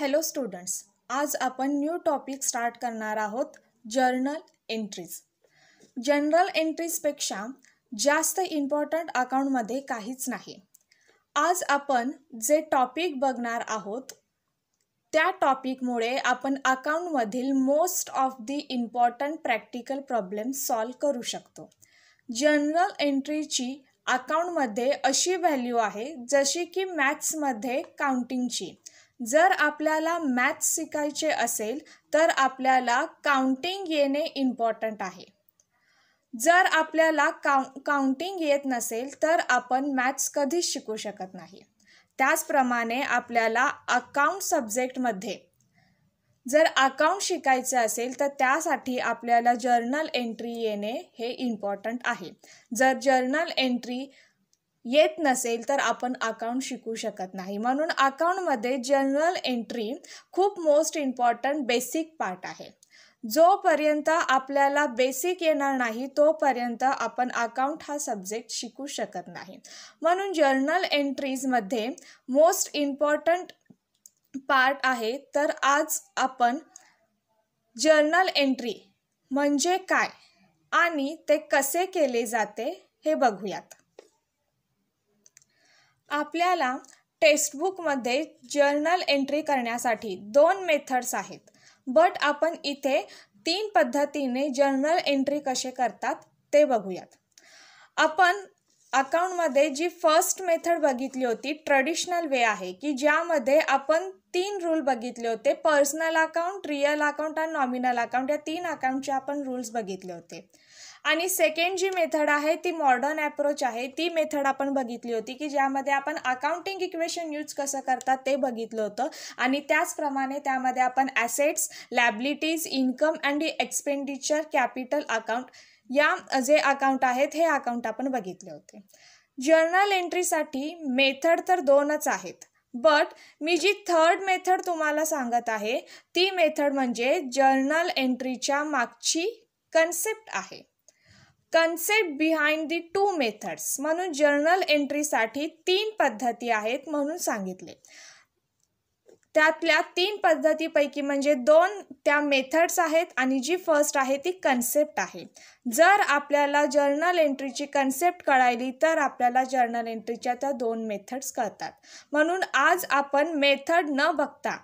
hello students आज आपण new topic start करणार आहोत जर्नल एंट्रीज जनरल एंट्रीजपेक्षा जास्त इम्पॉर्टंट अकाउंटमध्ये काहीच नाही आज आपण जे टॉपिक बघणार आहोत त्या टॉपिकमुळे आपण अकाउंटमधील most of the important practical problem solve करू शकतो जनरल एंट्रीची अकाउंटमध्ये अशी व्हॅल्यू आहे जशी की मॅथ्समध्ये काउंटिंगची जर आपल्याला मॅथ्स शिकायचे असेल तर आपल्याला काउंटिंग येणे इम्पॉर्टंट आहे जर आपल्याला काउ काउंटिंग येत नसेल तर आपण मॅथ्स कधीच शिकू शकत नाही त्याचप्रमाणे आपल्याला अकाउंट सब्जेक्टमध्ये जर अकाउंट शिकायचं असेल तर त्यासाठी आपल्याला जर्नल एंट्री येणे हे इम्पॉर्टंट आहे जर जर्नल एंट्री येत नसेल तर आपण अकाउंट शिकू शकत नाही म्हणून अकाउंटमध्ये जनरल एंट्री खूप मोस्ट इम्पॉर्टंट बेसिक पार्ट आहे जोपर्यंत आपल्याला बेसिक येणार नाही तोपर्यंत आपण अकाउंट हा सब्जेक्ट शिकू शकत नाही म्हणून जर्नल एंट्रीजमध्ये मोस्ट इम्पॉर्टंट पार्ट आहे तर आज आपण जर्नल एंट्री म्हणजे काय आणि ते कसे केले जाते हे बघूयात आपल्याला टेक्स्टबुकमध्ये जर्नल एंट्री करण्यासाठी दोन मेथड्स आहेत बट आपण इथे तीन पद्धतीने जर्नल एंट्री कसे करतात ते बघूयात आपण अकाउंटमध्ये जी फर्स्ट मेथड बघितली होती ट्रेडिशनल वे आहे की ज्यामध्ये आपण तीन रूल बघितले होते पर्सनल अकाउंट रिअल अकाउंट आणि नॉमिनल अकाउंट या तीन अकाउंटचे आपण रूल्स बघितले होते आणि सेकंड जी मेथड आहे ती मॉडर्न अप्रोच आहे ती मेथड आपण बघितली होती की ज्यामध्ये आपण अकाउंटिंग इक्वेशन यूज कसं करतात ते बघितलं होतं आणि त्याचप्रमाणे त्यामध्ये आपण assets liabilities income and expenditure capital account या जे अकाउंट आहेत हे अकाउंट आपण बघितले होते जर्नल एंट्रीसाठी मेथड तर दोनच आहेत बट मी जी थर्ड मेथड तुम्हाला सांगत आहे ती मेथड म्हणजे जर्नल एंट्रीच्या मागची कन्सेप्ट आहे concept behind the two methods म्हणून जर्नल एंट्रीसाठी तीन पद्धती आहेत म्हणून सांगितले त्यातल्या तीन पद्धतीपैकी म्हणजे दोन त्या मेथड्स आहेत आणि जी फर्स्ट आहे ती कन्सेप्ट आहे जर आपल्याला जर्नल एंट्रीची कन्सेप्ट कळायली तर आपल्याला जर्नल एंट्रीच्या त्या दोन मेथड्स कळतात म्हणून आज आपण मेथड न बघता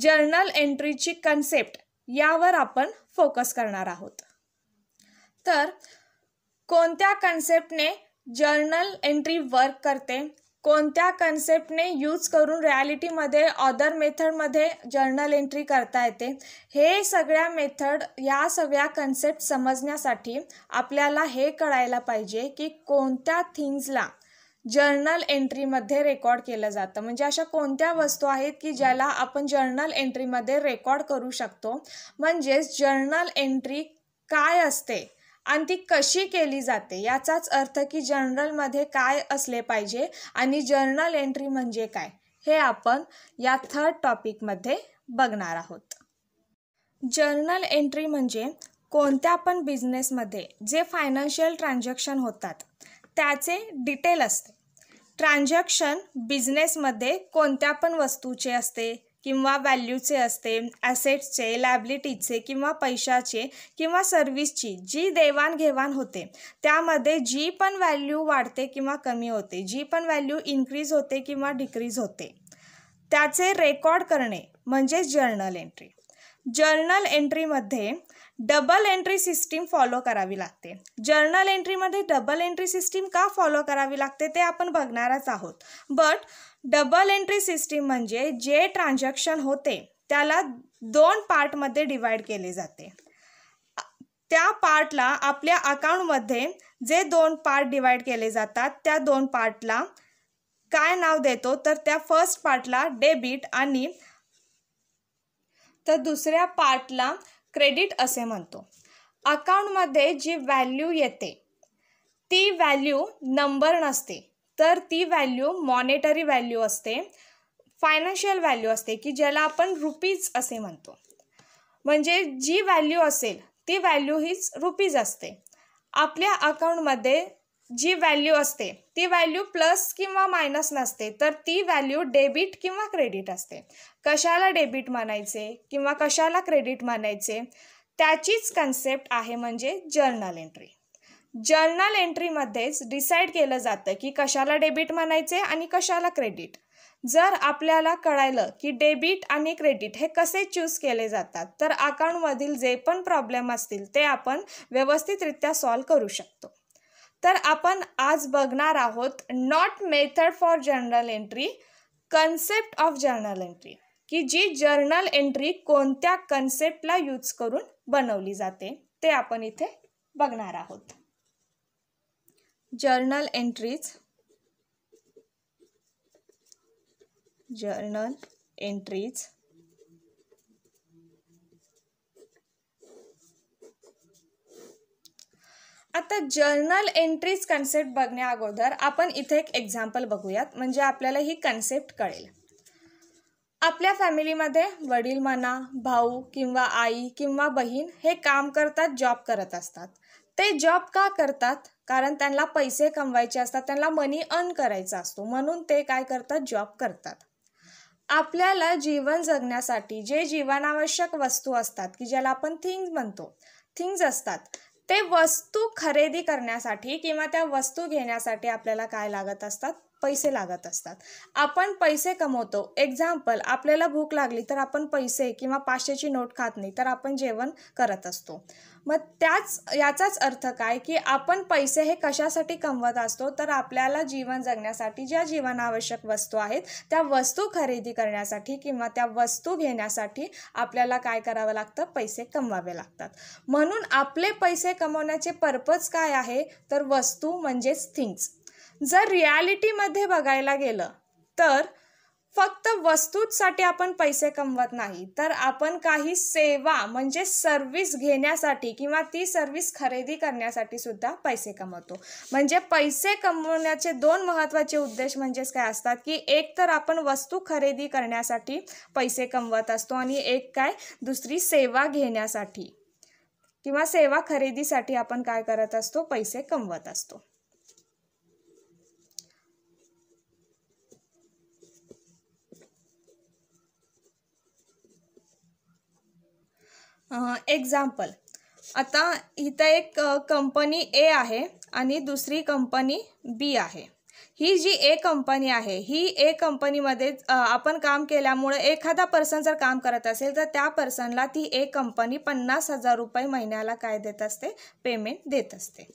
जर्नल एंट्रीची कन्सेप्ट यावर आपण फोकस करणार आहोत तर कोणत्या कन्सेप्टने जर्नल एंट्री वर्क करते कोणत्या कन्सेप्टने यूज करून रिॲलिटीमध्ये ऑदर मेथडमध्ये जर्नल एंट्री करता येते हे सगळ्या मेथड या सगळ्या कन्सेप्ट समजण्यासाठी आपल्याला हे कळायला पाहिजे की कोणत्या थिंग्जला जर्नल एंट्रीमध्ये रेकॉर्ड केलं जातं म्हणजे अशा कोणत्या वस्तू आहेत की ज्याला आपण जर्नल एंट्रीमध्ये रेकॉर्ड करू शकतो म्हणजेच जर्नल एंट्री काय असते आणि ती कशी केली जाते याचाच अर्थ की जर्नलमध्ये काय असले पाहिजे आणि जर्नल एंट्री म्हणजे काय हे आपण या थर्ड टॉपिकमध्ये बघणार आहोत जर्नल एंट्री म्हणजे कोणत्या पण बिझनेसमध्ये जे फायनान्शियल ट्रान्झॅक्शन होतात त्याचे डिटेल असते ट्रान्झॅक्शन बिझनेसमध्ये कोणत्या पण वस्तूचे असते किंवा व्हॅल्यूचे असते ॲसेट्सचे लॅबिलिटीचे किंवा पैशाचे किंवा सर्व्हिसची जी देवाणघेवाण होते त्यामध्ये जी पण व्हॅल्यू वाढते किंवा कमी होते जी पण व्हॅल्यू इन्क्रीज होते किंवा डिक्रीज होते त्याचे रेकॉर्ड करणे म्हणजे जर्नल एंट्री जर्नल एंट्रीमध्ये डबल एंट्री सिस्टीम फॉलो करावी लागते जर्नल एंट्रीमध्ये डबल एंट्री सिस्टीम का फॉलो करावी लागते ते आपण बघणारच आहोत बट डबल एंट्री सिस्टीम म्हणजे जे ट्रान्झॅक्शन होते त्याला दोन पार्टमध्ये डिवाईड केले जाते त्या पार्टला आपल्या अकाउंटमध्ये जे दोन पार्ट डिवाईड केले जातात त्या दोन पार्टला काय नाव देतो तर त्या फर्स्ट पार्टला डेबिट आणि तर दुसऱ्या पार्टला क्रेडिट असे म्हणतो अकाउंटमध्ये जी व्हॅल्यू येते ती व्हॅल्यू नंबर नसते तर ती व्हॅल्यू मॉनेटरी व्हॅल्यू असते फायनान्शियल व्हॅल्यू असते की ज्याला आपण रुपीज असे म्हणतो म्हणजे जी व्हॅल्यू असेल ती व्हॅल्यू हीच रुपीज असते आपल्या अकाउंटमध्ये जी व्हॅल्यू असते ती व्हॅल्यू प्लस किंवा मायनस नसते तर ती व्हॅल्यू डेबिट किंवा क्रेडिट असते कशाला डेबिट म्हणायचे किंवा कशाला क्रेडिट म्हणायचे त्याचीच कन्सेप्ट आहे म्हणजे जर्नल एंट्री जर्नल एंट्रीमध्येच डिसाईड केलं जातं की कशाला डेबिट म्हणायचे आणि कशाला क्रेडिट जर आपल्याला कळायलं की डेबिट आणि क्रेडिट हे कसे चूज केले जातात तर अकाउंटमधील जे पण प्रॉब्लेम असतील ते आपण व्यवस्थितरित्या सॉल्व करू शकतो तर आपण आज बघणार आहोत not method for journal entry concept of journal entry की जी जर्नल एंट्री कोणत्या कन्सेप्टला यूज करून बनवली जाते ते आपण इथे बघणार आहोत जर्नल एंट्रीज जर्नल एंट्रीज आता जर्नल एंट्रीज कन्सेप्ट बघण्या अगोदर आपण इथे एक एक्झाम्पल बघूयात म्हणजे आपल्याला ही कन्सेप्ट कळेल आपल्या फॅमिलीमध्ये वडील म्हणा भाऊ किंवा आई किंवा बहीण हे काम करतात जॉब करत असतात ते जॉब का करतात कारण त्यांना पैसे कमवायचे असतात त्यांना मनी अर्न करायचा असतो म्हणून ते काय करतात जॉब करतात आपल्याला जीवन जगण्यासाठी जे जीवनावश्यक वस्तू असतात की ज्याला आपण थिंग्ज म्हणतो थिंग्स असतात ते वस्तू खरेदी करण्यासाठी किंवा त्या वस्तू घेण्यासाठी आपल्याला काय लागत असतात पैसे लागत असतात आपण पैसे कमवतो एक्झाम्पल आपल्याला भूक लागली तर आपण पैसे किंवा पाचशेची नोट खात नाही तर आपण जेवण करत असतो मग त्याच याचाच अर्थ काय की आपण पैसे हे कशासाठी कमवत असतो तर आपल्याला जीवन जगण्यासाठी ज्या जीवनावश्यक वस्तू आहेत त्या वस्तू खरेदी करण्यासाठी किंवा त्या वस्तू घेण्यासाठी आपल्याला काय करावं लागतं पैसे कमवावे लागतात म्हणून आपले पैसे कमवण्याचे पर्पज काय आहे तर वस्तू म्हणजेच थिंग्स जर रियालिटीमध्ये बघायला गेलं तर फक्त वस्तूसाठी आपण पैसे कमवत नाही तर आपण काही सेवा म्हणजे सर्व्हिस घेण्यासाठी किंवा ती सर्व्हिस खरेदी करण्यासाठी सुद्धा पैसे कमवतो म्हणजे पैसे कमवण्याचे दोन महत्त्वाचे उद्देश म्हणजेच काय असतात की एक तर आपण वस्तू खरेदी करण्यासाठी पैसे कमवत असतो आणि एक काय दुसरी सेवा घेण्यासाठी किंवा सेवा खरेदीसाठी आपण काय करत असतो पैसे कमवत असतो एक्झाम्पल आता इथं एक कंपनी ए आहे आणि दुसरी कंपनी बी आहे ही जी ए कंपनी आहे ही ए कंपनीमध्ये आपण काम केल्यामुळे एखादा पर्सन जर काम करत असेल तर त्या पर्सनला ती ए कंपनी पन्नास हजार रुपये महिन्याला काय देत असते पेमेंट देत असते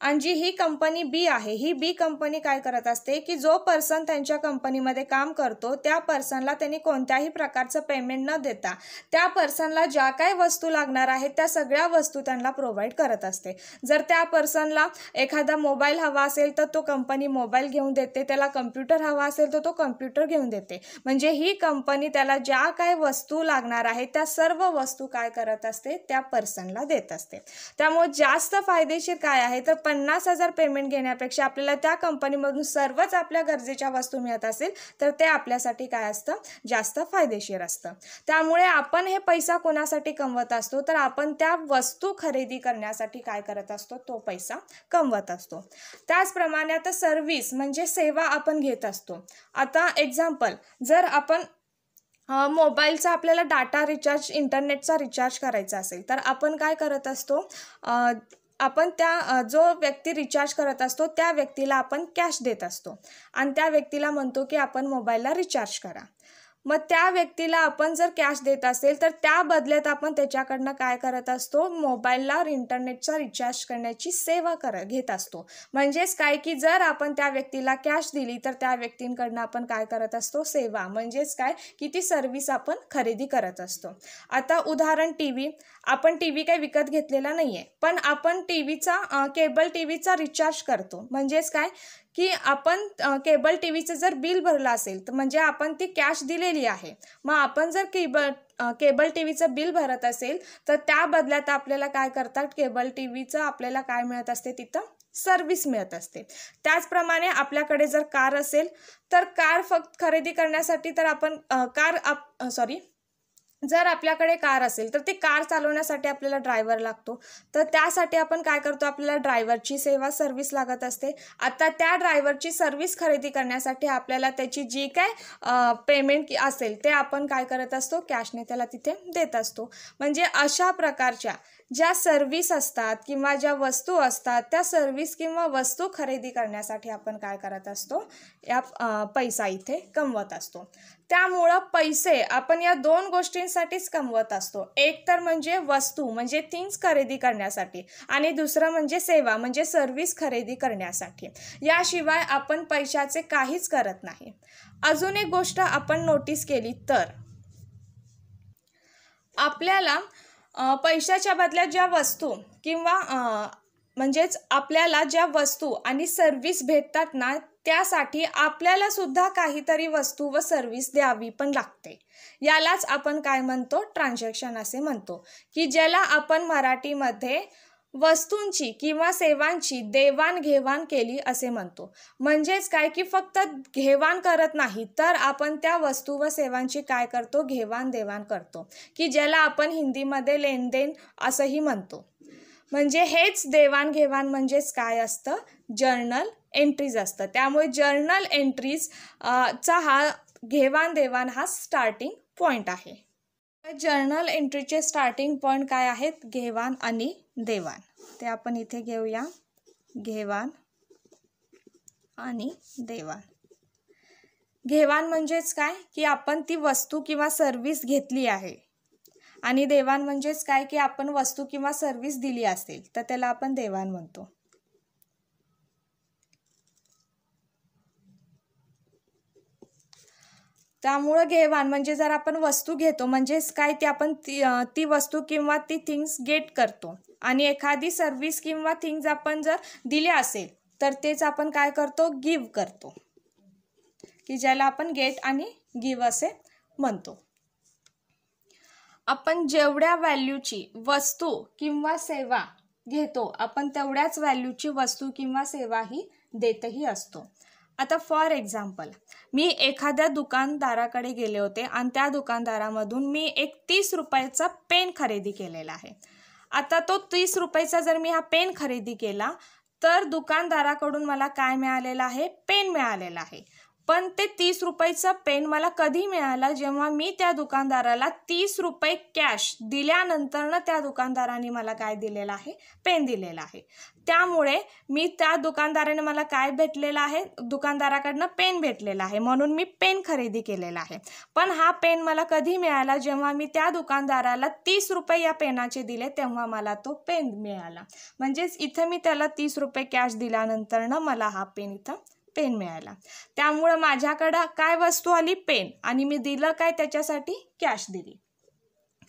आणि जी ही कंपनी बी आहे ही बी कंपनी काय करत असते की जो पर्सन त्यांच्या कंपनीमध्ये काम करतो त्या पर्सनला त्यांनी कोणत्याही प्रकारचं पेमेंट न देता त्या पर्सनला ज्या काय वस्तू लागणार आहेत त्या सगळ्या वस्तू त्यांना प्रोव्हाइड करत असते जर त्या पर्सनला एखादा मोबाईल हवा असेल तर तो कंपनी मोबाईल घेऊन देते त्याला कम्प्युटर हवा असेल तर तो कम्प्युटर घेऊन देते म्हणजे ही कंपनी त्याला ज्या काय वस्तू लागणार आहेत त्या सर्व वस्तू काय करत असते त्या पर्सनला देत असते त्यामुळे जास्त फायदेशीर काय आहे तर पन्नास हजार पेमेंट घेण्यापेक्षा आपल्याला त्या कंपनीमधून सर्वच आपल्या गरजेच्या वस्तू मिळत असेल तर ते आपल्यासाठी काय असतं जास्त फायदेशीर असतं त्यामुळे आपण हे पैसा कोणासाठी कमवत असतो तर आपण त्या वस्तू खरेदी करण्यासाठी काय करत असतो तो पैसा कमवत असतो त्याचप्रमाणे आता सर्व्हिस म्हणजे सेवा आपण घेत असतो आता एक्झाम्पल जर आपण मोबाईलचा आपल्याला डाटा रिचार्ज इंटरनेटचा रिचार्ज करायचा असेल तर आपण काय करत असतो आपण त्या जो व्यक्ती रिचार्ज करत असतो त्या व्यक्तीला आपण कॅश देत असतो आणि त्या व्यक्तीला म्हणतो की आपण मोबाईलला रिचार्ज करा मग त्या व्यक्तीला आपण जर कॅश देत असेल तर त्या बदल्यात आपण त्याच्याकडनं काय करत असतो मोबाईलला इंटरनेटचा रिचार्ज करण्याची सेवा कर घेत असतो म्हणजेच काय की जर आपण त्या व्यक्तीला कॅश दिली तर त्या व्यक्तींकडनं आपण काय करत असतो सेवा म्हणजेच काय की ती सर्व्हिस आपण खरेदी करत असतो आता उदाहरण टी व्ही आपण टी व्ही काही विकत घेतलेला नाही आहे पण आपण टी व्हीचा केबल टी व्हीचा रिचार्ज करतो म्हणजेच काय की आपण केबल टी व्हीचं जर बिल भरलं असेल तर म्हणजे आपण ती कॅश दिलेली आहे मग आपण जर केबल केबल टी व्हीचं बिल भरत असेल तर त्या बदल्यात आपल्याला काय करतात केबल टी व्हीचं आपल्याला काय मिळत असते तिथं सर्विस मिळत असते त्याचप्रमाणे आपल्याकडे जर कार असेल तर कार फक्त खरेदी करण्यासाठी तर आपण कार आप सॉरी जर आपल्याकडे कार असेल तर ती कार चालवण्यासाठी आपल्याला ड्रायव्हर लागतो तर त्यासाठी आपण काय करतो आपल्याला ड्रायव्हरची सेवा सर्व्हिस लागत असते आता त्या ड्रायव्हरची सर्व्हिस खरेदी करण्यासाठी आपल्याला त्याची जी काय पेमेंट असेल ते आपण काय करत असतो कॅशने त्याला तिथे देत असतो म्हणजे अशा प्रकारच्या ज्या सर्व्हिस असतात किंवा ज्या वस्तू असतात त्या सर्व्हिस किंवा वस्तू खरेदी करण्यासाठी आपण काय करत असतो या पैसा इथे कमवत असतो त्यामुळं पैसे आपण या दोन गोष्टींसाठीच कमवत असतो एक तर म्हणजे वस्तू म्हणजे थिंग्स खरेदी करण्यासाठी आणि दुसरं म्हणजे सेवा म्हणजे सर्व्हिस खरेदी करण्यासाठी याशिवाय आपण पैशाचे काहीच करत नाही अजून एक गोष्ट आपण नोटीस केली तर आपल्याला पैशाच्या बदल्यात ज्या वस्तू किंवा म्हणजेच आपल्याला ज्या वस्तू आणि सर्व्हिस भेटतात ना त्यासाठी आपल्याला सुद्धा काहीतरी वस्तू व सर्व्हिस द्यावी पण लागते यालाच आपण काय म्हणतो ट्रान्झॅक्शन असे म्हणतो की ज्याला आपण मराठीमध्ये वस्तूंची किंवा सेवांची देवाणघेवाण केली असे म्हणतो म्हणजेच काय की फक्त घेवाण करत नाही तर आपण त्या वस्तू व सेवांची काय करतो घेवाण देवाण करतो की ज्याला आपण हिंदीमध्ये लेनदेन असंही म्हणतो म्हणजे हेच देवाणघेवाण म्हणजेच काय असतं जर्नल एंट्रीज असतं त्यामुळे जर्नल एंट्रीज चा हा देवाण हा स्टार्टिंग पॉईंट आहे जर्नल एंट्रीचे स्टार्टिंग पॉइंट काय आहेत घेवाण आणि देवाण ते आपण इथे घेऊया घेवाण आणि देवाण घेवाण म्हणजेच काय की आपण ती वस्तू किंवा सर्व्हिस घेतली आहे आणि देवाण म्हणजेच काय की आपण वस्तू किंवा सर्व्हिस दिली असेल तर त्याला आपण देवाण म्हणतो त्यामुळं घेवाण म्हणजे जर आपण वस्तू घेतो म्हणजेच काय ती आपण ती वस्तू किंवा ती थिंग्स गेट करतो आणि एखादी सर्व्हिस किंवा थिंग्स आपण जर दिली असेल तर तेच आपण काय करतो गिव करतो की ज्याला आपण गेट आणि गिव असे म्हणतो आपण जेवढ्या व्हॅल्यूची वस्तू किंवा सेवा घेतो आपण तेवढ्याच व्हॅल्यूची वस्तू किंवा सेवाही देतही असतो आता फॉर एक्झाम्पल मी एखाद्या दुकानदाराकडे गेले होते आणि त्या दुकानदारामधून मी एक तीस रुपयाचा पेन खरेदी केलेला आहे आता तो तीस रुपयाचा जर मी हा पेन खरेदी केला तर दुकानदाराकडून मला काय मिळालेलं आहे पेन मिळालेला आहे पण ते तीस रुपयाचा पेन मला कधी मिळाला जेव्हा मी त्या दुकानदाराला तीस रुपये कॅश दिल्यानंतरनं त्या दुकानदाराने मला काय दिलेलं आहे पेन दिलेला आहे त्यामुळे मी त्या दुकानदाराने मला काय भेटलेलं आहे दुकानदाराकडनं पेन भेटलेलं आहे म्हणून मी पेन खरेदी केलेला आहे पण हा पेन मला कधी मिळाला जेव्हा मी त्या दुकानदाराला तीस रुपये या पेनाचे दिले तेव्हा मला तो पेन मिळाला म्हणजेच इथं मी त्याला तीस रुपये कॅश दिल्यानंतरनं मला हा पेन इथं पेन मिळाला त्यामुळं माझ्याकडं काय वस्तू आली पेन आणि मी दिलं काय त्याच्यासाठी कॅश दिली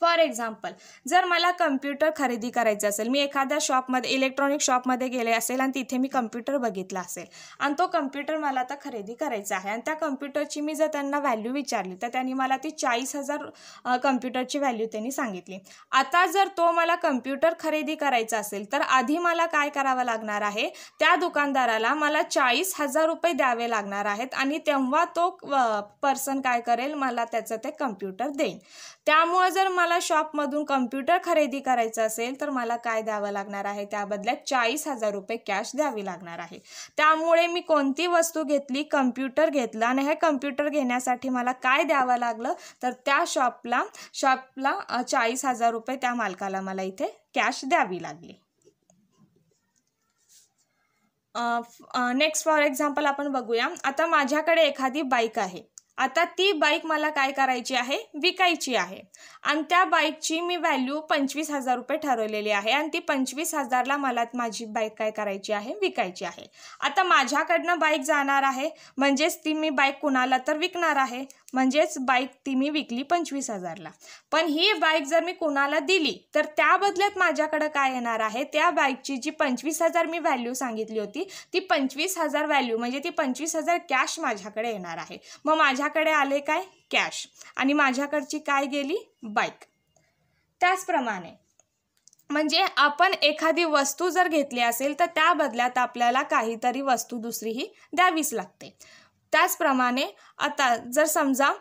फॉर एक्झाम्पल जर मला कम्प्युटर खरेदी करायचं असेल मी एखाद्या शॉपमध्ये इलेक्ट्रॉनिक शॉपमध्ये गेले असेल आणि तिथे मी कम्प्युटर बघितला असेल आणि तो कम्प्युटर मला आता खरेदी करायचा आहे आणि त्या कम्प्युटरची मी जर त्यांना व्हॅल्यू विचारली तर त्यांनी मला ती चाळीस हजार कम्प्युटरची व्हॅल्यू त्यांनी सांगितली आता जर तो मला कम्प्युटर खरेदी करायचा असेल तर आधी मला काय करावं लागणार आहे त्या दुकानदाराला मला चाळीस हजार रुपये द्यावे लागणार आहेत आणि तेव्हा तो पर्सन काय करेल मला त्याचं ते कम्प्युटर देईल त्यामुळं जर मला शॉपमधून कम्प्युटर खरेदी करायचं असेल तर मला काय द्यावं लागणार आहे त्या बदल्यात चाळीस हजार रुपये कॅश द्यावी लागणार आहे त्यामुळे मी कोणती वस्तू घेतली कम्प्युटर घेतलं आणि हे कम्प्युटर घेण्यासाठी मला काय द्यावं लागलं तर त्या शॉपला शॉपला चाळीस हजार रुपये त्या मालकाला मला इथे कॅश द्यावी लागली नेक्स्ट फॉर एक्झाम्पल आपण बघूया आता माझ्याकडे एखादी बाईक आहे आता ती बाईक मला काय करायची आहे विकायची आहे आणि त्या बाईकची मी व्हॅल्यू पंचवीस हजार रुपये ठरवलेली आहे आणि ती पंचवीस हजारला मला माझी बाईक काय करायची आहे विकायची आहे आता माझ्याकडनं बाईक जाणार आहे म्हणजेच ती मी बाईक कुणाला तर विकणार आहे म्हणजेच बाईक ती मी विकली पंचवीस हजारला पण ही बाईक जर मी कोणाला दिली तर त्या बदल्यात माझ्याकडे काय येणार आहे त्या बाईकची जी पंचवीस हजार मी व्हॅल्यू सांगितली होती ती पंचवीस हजार व्हॅल्यू म्हणजे ती पंचवीस हजार कॅश माझ्याकडे येणार आहे मग माझ्याकडे आले काय कॅश आणि माझ्याकडची काय गेली बाईक त्याचप्रमाणे म्हणजे आपण एखादी वस्तू जर घेतली असेल तर त्या बदल्यात आपल्याला काहीतरी वस्तू दुसरीही द्यावीच लागते त्याचप्रमाणे आता जर समजा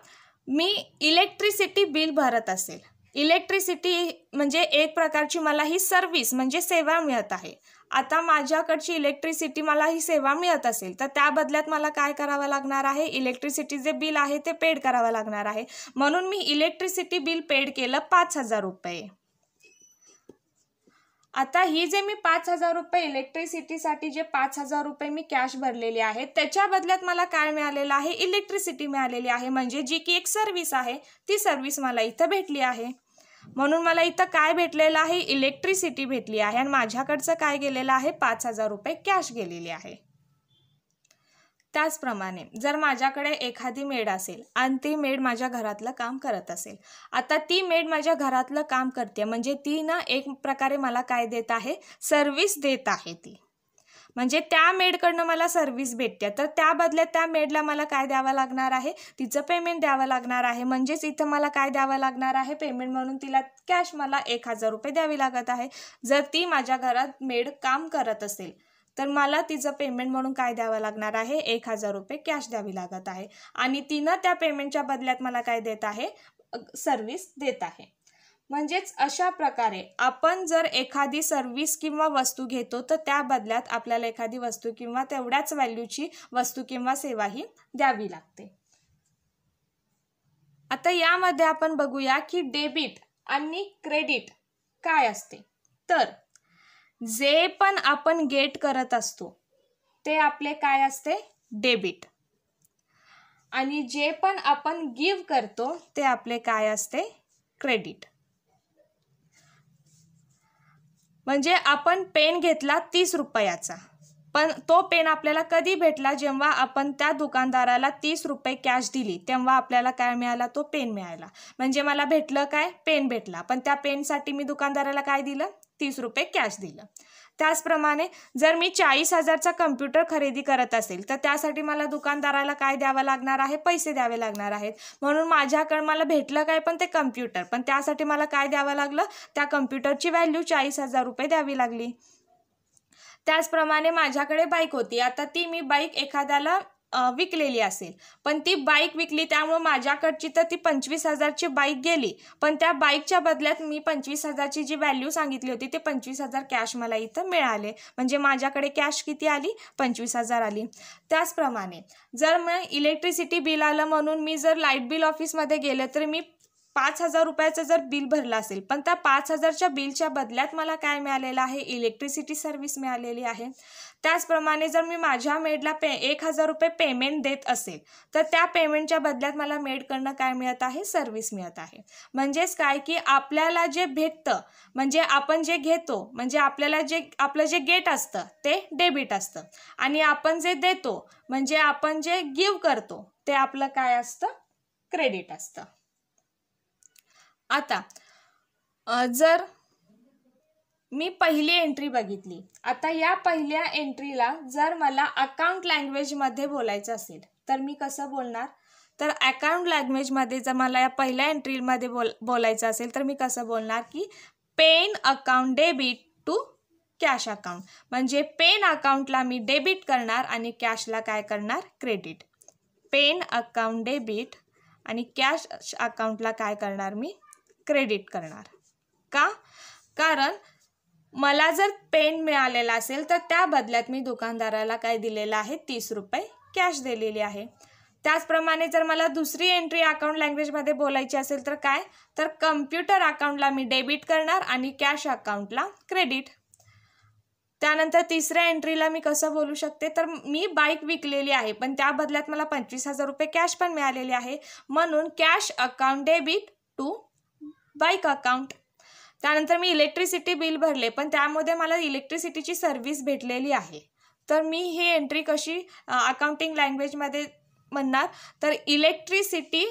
मी इलेक्ट्रिसिटी बिल भरत असेल इलेक्ट्रिसिटी म्हणजे एक प्रकारची मला ही सर्व्हिस म्हणजे सेवा मिळत आहे आता माझ्याकडची इलेक्ट्रिसिटी मला ही सेवा मिळत असेल तर त्या बदल्यात मला काय करावं लागणार आहे इलेक्ट्रिसिटी जे बिल आहे ते पेड करावं लागणार आहे म्हणून मी इलेक्ट्रिसिटी बिल पेड केलं पाच हजार रुपये आता ही जे मी पाच हजार रुपये इलेक्ट्रिसिटीसाठी जे पाच हजार रुपये मी कॅश भरलेले आहे त्याच्या बदल्यात मला काय मिळालेलं आहे इलेक्ट्रिसिटी मिळालेली आहे म्हणजे जी की एक सर्व्हिस आहे ती सर्व्हिस मला इथं भेटली आहे म्हणून मला इथं काय भेटलेलं आहे इलेक्ट्रिसिटी भेटली आहे आणि माझ्याकडचं काय गेलेलं आहे पाच हजार रुपये कॅश गेलेली आहे त्याचप्रमाणे जर माझ्याकडे एखादी मेड असेल आणि ती मेड माझ्या घरातलं काम करत असेल आता ती मेड माझ्या घरातलं काम करते म्हणजे ती ना एक प्रकारे मला काय देत आहे सर्व्हिस देत आहे ती म्हणजे त्या मेडकडनं मला सर्व्हिस भेटते तर त्या बदल्यात त्या मेडला मला काय द्यावं लागणार आहे तिचं पेमेंट द्यावं लागणार आहे म्हणजेच इथं मला काय द्यावं लागणार आहे पेमेंट म्हणून तिला कॅश मला एक हजार रुपये द्यावी लागत आहे जर ती माझ्या घरात मेड काम करत असेल तर मला तिचं पेमेंट म्हणून काय द्यावं लागणार आहे एक हजार रुपये कॅश द्यावी लागत आहे आणि तिनं त्या पेमेंटच्या बदल्यात मला काय देत आहे सर्व्हिस देत आहे म्हणजेच अशा प्रकारे आपण जर एखादी सर्व्हिस किंवा वस्तू घेतो तर त्या बदल्यात आपल्याला एखादी वस्तू किंवा तेवढ्याच व्हॅल्यूची वस्तू किंवा सेवाही द्यावी लागते आता यामध्ये आपण बघूया की डेबिट आणि क्रेडिट काय असते तर जे पण आपण गेट करत असतो ते आपले काय असते डेबिट आणि जे पण आपण गिव्ह करतो ते आपले काय असते क्रेडिट म्हणजे आपण पेन घेतला तीस रुपयाचा पण तो पेन आपल्याला कधी भेटला जेव्हा आपण त्या दुकानदाराला तीस रुपये कॅश दिली तेव्हा आपल्याला काय मिळाला तो पेन मिळाला म्हणजे मला भेटलं काय पेन भेटला पण त्या पेनसाठी मी दुकानदाराला काय दिलं तीस रुपये कॅश दिलं त्याचप्रमाणे जर मी चाळीस हजारचा कम्प्युटर खरेदी करत असेल तर त्यासाठी मला दुकानदाराला काय द्यावं लागणार आहे पैसे द्यावे लागणार आहेत म्हणून माझ्याकडं मला भेटलं काय पण ते कम्प्युटर पण त्यासाठी मला काय द्यावं लागलं त्या कम्प्युटरची व्हॅल्यू चाळीस हजार रुपये द्यावी लागली त्याचप्रमाणे माझ्याकडे बाईक होती आता ती मी बाईक एखाद्याला विकलेली असेल पण ती बाईक विकली त्यामुळे माझ्याकडची तर ती पंचवीस हजारची बाईक गेली पण त्या बाईकच्या बदल्यात मी पंचवीस हजारची जी व्हॅल्यू सांगितली होती ते पंचवीस हजार कॅश मला इथं मिळाले म्हणजे माझ्याकडे कॅश किती आली पंचवीस हजार आली त्याचप्रमाणे जर मग इलेक्ट्रिसिटी बिल आलं म्हणून मी जर लाईट बिल ऑफिसमध्ये गेलं तर मी पाच हजार रुपयाचं जर बिल भरलं असेल पण त्या पाच हजारच्या बिलच्या बदल्यात मला काय मिळालेलं आहे इलेक्ट्रिसिटी सर्व्हिस मिळालेली आहे त्याचप्रमाणे जर मी माझ्या मेडला पे एक हजार रुपये पेमेंट देत असेल तर त्या पेमेंटच्या बदल्यात मला मेडकडनं काय मिळत आहे सर्व्हिस मिळत आहे म्हणजेच काय की आपल्याला जे भेटतं म्हणजे आपण जे घेतो म्हणजे आपल्याला जे आपलं जे गेट असतं ते डेबिट असतं आणि आपण जे देतो म्हणजे आपण जे गिव्ह करतो ते आपलं काय असतं क्रेडिट असतं आता जर मी पहिली एंट्री बघितली आता या पहिल्या एंट्रीला जर मला अकाउंट लँग्वेजमध्ये बोलायचं असेल तर मी कसं बोलणार तर अकाउंट लँग्वेजमध्ये जर मला या पहिल्या एंट्रीमध्ये बोल बोलायचं असेल तर मी कसं बोलणार की pen account debit to cash account म्हणजे पेन अकाउंटला मी डेबिट करणार आणि कॅशला काय करणार क्रेडिट पेन अकाउंट डेबिट आणि कॅश अकाउंटला काय करणार मी क्रेडिट करणार का कारण मला जर पेन मिळालेला असेल तर त्या बदल्यात मी दुकानदाराला काय दिलेलं आहे तीस रुपये कॅश दिलेली आहे त्याचप्रमाणे जर मला दुसरी एंट्री अकाउंट लँग्वेजमध्ये बोलायची असेल तर काय तर कम्प्युटर अकाउंटला मी डेबिट करणार आणि कॅश अकाउंटला क्रेडिट त्यानंतर तिसऱ्या एंट्रीला मी कसं बोलू शकते तर मी बाईक विकलेली आहे पण त्या बदल्यात मला पंचवीस हजार रुपये कॅश पण मिळालेले आहे म्हणून cash account debit to bike account त्यानंतर मी इलेक्ट्रिसिटी बिल भरले पण त्यामध्ये मला इलेक्ट्रिसिटीची सर्व्हिस भेटलेली आहे तर मी ही एंट्री कशी अकाउंटिंग लँग्वेजमध्ये म्हणणार तर electricity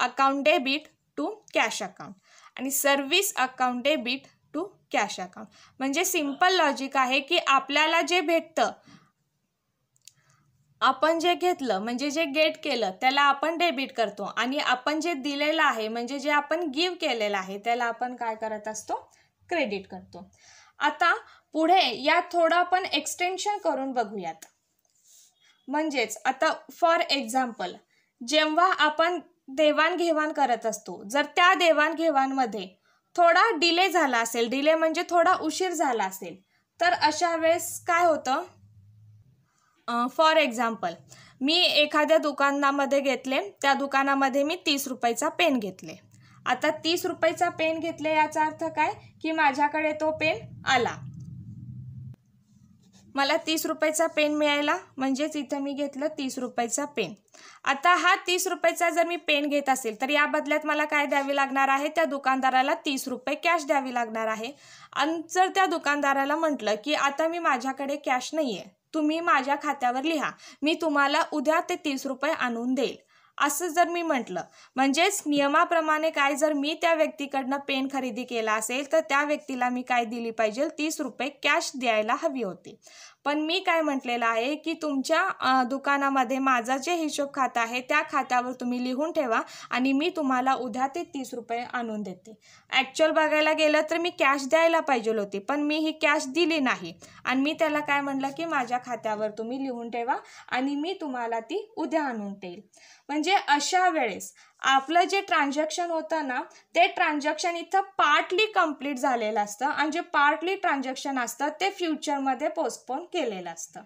account debit to cash account आणि service account debit to cash account म्हणजे सिम्पल लॉजिक आहे की आपल्याला जे भेटतं आपण जे घेतलं म्हणजे जे गेट केलं त्याला आपण डेबिट करतो आणि आपण जे दिलेलं आहे म्हणजे जे आपण गिव्ह केलेलं आहे त्याला आपण काय करत असतो क्रेडिट करतो आता पुढे या थोडं आपण एक्सटेन्शन करून बघूयात म्हणजेच आता फॉर एक्झाम्पल जेव्हा आपण देवाणघेवाण करत असतो जर त्या देवाणघेवाणमध्ये थोडा डिले झाला असेल डिले म्हणजे थोडा उशीर झाला असेल तर अशा वेळेस काय होतं फॉर एक्झाम्पल मी एखाद्या दुकानामध्ये घेतले त्या दुकानामध्ये मी तीस रुपयाचा पेन घेतले आता तीस रुपयाचा पेन घेतले याचा अर्थ काय की माझ्याकडे तो पेन आला मला तीस रुपयाचा पेन मिळायला म्हणजेच इथं मी घेतलं तीस रुपयाचा पेन आता हा तीस रुपयाचा जर मी पेन घेत असेल तर या बदल्यात मला काय द्यावी लागणार आहे त्या दुकानदाराला तीस रुपये कॅश द्यावी लागणार आहे आणि जर त्या दुकानदाराला म्हटलं की आता मी माझ्याकडे कॅश नाही आहे तुम्ही माझ्या खात्यावर लिहा मी तुम्हाला उद्या ते तीस रुपये आणून देईल असं जर मी म्हटलं म्हणजेच नियमाप्रमाणे काय जर मी त्या व्यक्तीकडनं पेन खरेदी केला असेल तर त्या व्यक्तीला मी काय दिली पाहिजे तीस रुपये कॅश द्यायला हवी होती पण मी काय म्हटलेलं आहे की तुमच्या दुकानामध्ये माझा जे हिशोब खाता आहे त्या खात्यावर तुम्ही लिहून ठेवा आणि मी तुम्हाला उद्या ते तीस रुपये आणून देते ॲक्च्युअल बघायला गेलं तर मी कॅश द्यायला पाहिजे होती पण मी ही कॅश दिली नाही आणि मी त्याला काय म्हटलं की माझ्या खात्यावर तुम्ही लिहून ठेवा आणि मी तुम्हाला ती उद्या आणून देईल म्हणजे अशा वेळेस आपलं जे ट्रान्झॅक्शन होतं ना ते ट्रान्झॅक्शन इथं पार्टली कम्प्लीट झालेलं असतं आणि जे पार्टली ट्रान्झॅक्शन असतं ते फ्युचरमध्ये पोस्टपोन केलेलं असतं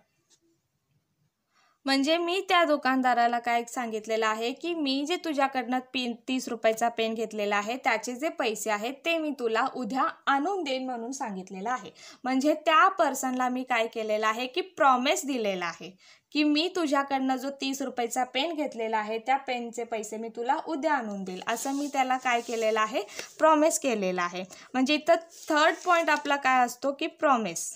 म्हणजे मी त्या दुकानदाराला काय सांगितलेलं आहे की मी जे तुझ्याकडनं पेन तीस रुपयाचा पेन घेतलेला आहे त्याचे जे पैसे आहेत ते मी तुला उद्या आणून देईन म्हणून सांगितलेलं आहे म्हणजे त्या पर्सनला मी काय केलेलं आहे की प्रॉमिस दिलेला आहे की मी तुझ्याकडनं जो तीस रुपयाचा पेन घेतलेला आहे त्या पेनचे पैसे मी तुला उद्या आणून देईल असं मी त्याला काय केलेलं आहे प्रॉमिस केलेलं आहे म्हणजे इथं थर्ड पॉईंट आपला काय असतो की प्रॉमिस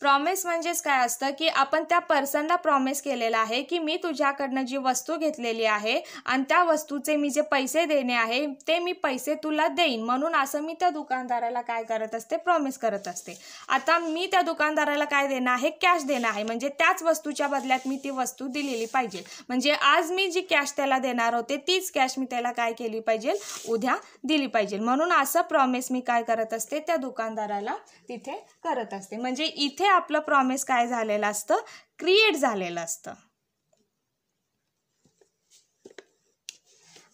प्रॉमिस म्हणजेच काय असतं की आपण त्या पर्सनला प्रॉमिस केलेलं आहे की मी तुझ्याकडनं जी वस्तू घेतलेली आहे आणि त्या वस्तूचे मी जे पैसे देणे आहे ते मी पैसे तुला देईन म्हणून असं मी त्या दुकानदाराला काय करत असते प्रॉमिस करत असते आता मी त्या दुकानदाराला काय देणं आहे कॅश देणं आहे म्हणजे त्याच वस्तूच्या बदल्यात मी ती वस्तू दिलेली पाहिजे म्हणजे आज मी जी कॅश त्याला देणार होते तीच कॅश मी त्याला काय केली पाहिजे उद्या दिली पाहिजे म्हणून असं प्रॉमिस मी काय करत असते त्या दुकानदाराला तिथे करत असते म्हणजे इथे आपलं प्रॉमिस काय झालेलं असतं क्रिएट झालेलं असतं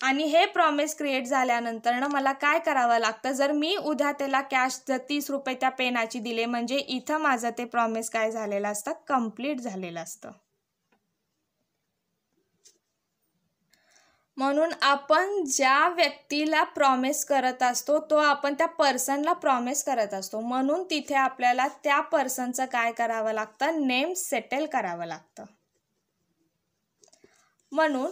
आणि हे प्रॉमिस क्रिएट झाल्यानंतर ना मला काय करावं लागतं जर मी उद्या त्याला कॅश जर तीस रुपये त्या पेनाची दिले म्हणजे इथं माझं ते प्रॉमिस काय झालेलं असतं कम्प्लीट झालेलं असतं म्हणून आपण ज्या व्यक्तीला प्रॉमिस करत असतो तो आपण त्या पर्सनला प्रॉमिस करत असतो म्हणून तिथे आपल्याला त्या पर्सनचं काय करावं लागतं नेम सेटल करावं लागतं म्हणून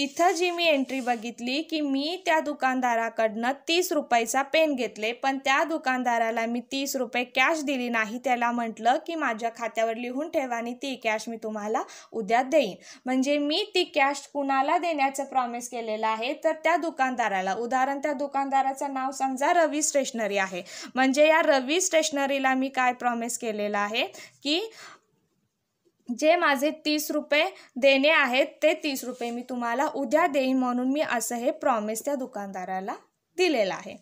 इथं जी मी एंट्री बघितली की मी त्या दुकानदाराकडनं तीस रुपयाचा पेन घेतले पण त्या दुकानदाराला मी तीस रुपये कॅश दिली नाही त्याला म्हटलं की माझ्या खात्यावर लिहून ठेवा आणि ती कॅश मी तुम्हाला उद्या देईन म्हणजे मी ती कॅश कुणाला देण्याचं प्रॉमिस केलेलं आहे तर त्या दुकानदाराला उदाहरण त्या दुकानदाराचं नाव समजा रवी स्टेशनरी आहे म्हणजे या रवी स्टेशनरीला मी काय प्रॉमिस केलेलं आहे की जे माझे तीस रुपये देणे आहेत ते तीस रुपये मी तुम्हाला उद्या देईन म्हणून मी असं हे प्रॉमिस त्या दुकानदाराला दिलेलं आहे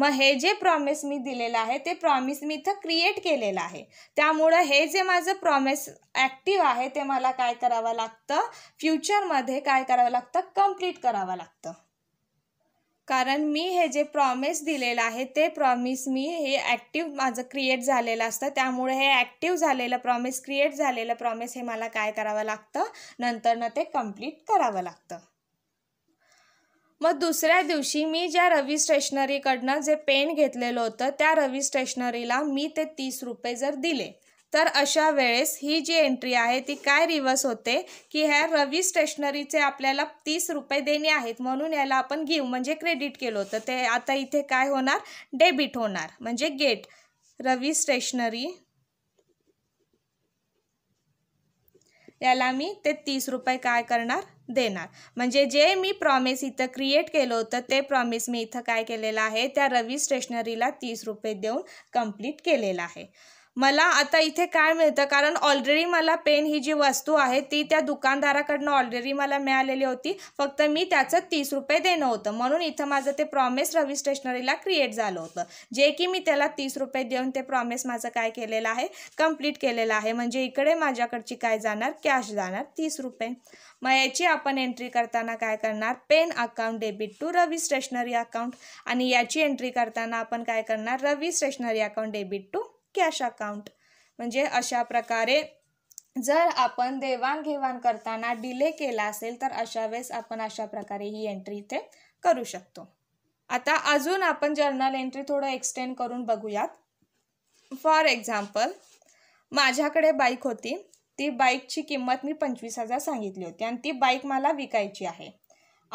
मग हे जे प्रॉमिस मी दिलेलं आहे ते प्रॉमिस मी इथं क्रिएट केलेलं आहे त्यामुळं हे जे माझं प्रॉमिस ॲक्टिव्ह आहे ते मला काय करावं लागतं फ्युचरमध्ये काय करावं लागतं कम्प्लीट करावं लागतं कारण मी हे जे प्रॉमिस दिलेलं आहे ते प्रॉमिस मी हे ॲक्टिव्ह माझं क्रिएट झालेलं असतं त्यामुळे हे ॲक्टिव्ह झालेलं प्रॉमिस क्रिएट झालेलं प्रॉमिस हे मला काय करावं लागतं नंतरनं ते कम्प्लीट करावं लागतं मग दुसऱ्या दिवशी मी ज्या रवी स्टेशनरीकडनं जे पेन घेतलेलं होतं त्या रवी स्टेशनरीला मी ते तीस रुपये जर दिले तर अशा वेळेस ही जी एंट्री आहे ती काय रिवर्स होते की ह्या रवी स्टेशनरीचे आपल्याला तीस रुपये देणे आहेत म्हणून याला आपण घेऊ म्हणजे क्रेडिट केलं होतं ते आता इथे काय होणार डेबिट होणार म्हणजे गेट रवी स्टेशनरी याला मी ते तीस रुपये काय करणार देणार म्हणजे जे मी प्रॉमिस इथं क्रिएट केलं होतं ते प्रॉमिस मी इथं काय केलेलं आहे त्या रवी स्टेशनरीला तीस रुपये देऊन कंप्लीट केलेलं आहे मला आता इथे काय मिळतं कारण ऑलरेडी मला पेन ही जी वस्तू आहे ती त्या दुकानदाराकडनं ऑलरेडी मला मिळालेली होती फक्त मी त्याचं तीस रुपये देणं होतं म्हणून इथं माझं ते प्रॉमिस रवी स्टेशनरीला क्रिएट झालं होतं जे की मी त्याला तीस रुपये देऊन ते प्रॉमिस माझं काय केलेलं आहे कम्प्लीट केलेलं आहे म्हणजे इकडे माझ्याकडची काय जाणार कॅश जाणार तीस रुपये मग याची आपण एंट्री करताना काय करणार pen account debit to Ravi stationery account आणि याची एंट्री करताना आपण काय करणार Ravi stationery account debit to cash account म्हणजे अशा प्रकारे जर आपण देवाणघेवाण करताना डिले केला असेल तर अशा वेळेस आपण अशा प्रकारे ही एंट्री इथे करू शकतो आता अजून आपण जर्नल एंट्री थोडं एक्सटेंड करून बघूयात फॉर एक्झाम्पल माझ्याकडे बाईक होती ती बाईकची किंमत मी पंचवीस हजार सांगितली होती आणि ती बाईक मला विकायची आहे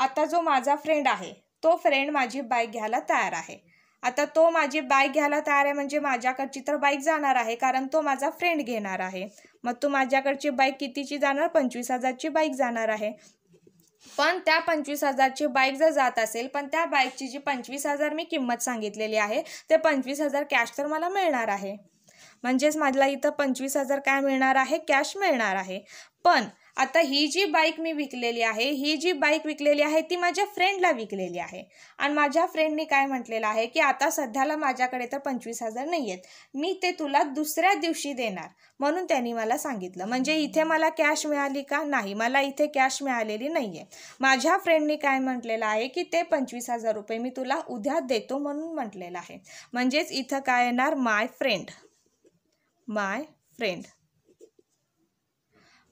आता जो माझा फ्रेंड आहे तो फ्रेंड माझी बाईक घ्यायला तयार आहे आता तो माझी बाईक घ्यायला तयार आहे म्हणजे माझ्याकडची तर बाईक जाणार आहे कारण तो माझा फ्रेंड घेणार आहे मग तू माझ्याकडची बाईक कितीची जाणार पंचवीस हजारची बाईक जाणार आहे पण त्या पंचवीस हजारची बाईक जर जात असेल पण त्या बाईकची जी पंचवीस हजार मी किंमत सांगितलेली आहे ते पंचवीस हजार कॅश तर मला मिळणार आहे म्हणजेच मला इथं पंचवीस हजार काय मिळणार आहे कॅश मिळणार आहे पण आता ही जी बाईक मी विकलेली आहे ही जी बाईक विकलेली आहे ती माझ्या फ्रेंडला विकलेली आहे आणि माझ्या फ्रेंडने काय म्हटलेलं आहे की आता सध्याला माझ्याकडे तर पंचवीस हजार नाही आहेत मी ते तुला दुसऱ्या दिवशी देणार म्हणून त्यांनी मला सांगितलं म्हणजे इथे मला कॅश मिळाली का नाही मला इथे कॅश मिळालेली नाही आहे माझ्या फ्रेंडने काय म्हटलेलं आहे की ते पंचवीस हजार रुपये मी तुला उद्या देतो म्हणून म्हटलेलं आहे म्हणजेच इथं काय येणार माय फ्रेंड माय फ्रेंड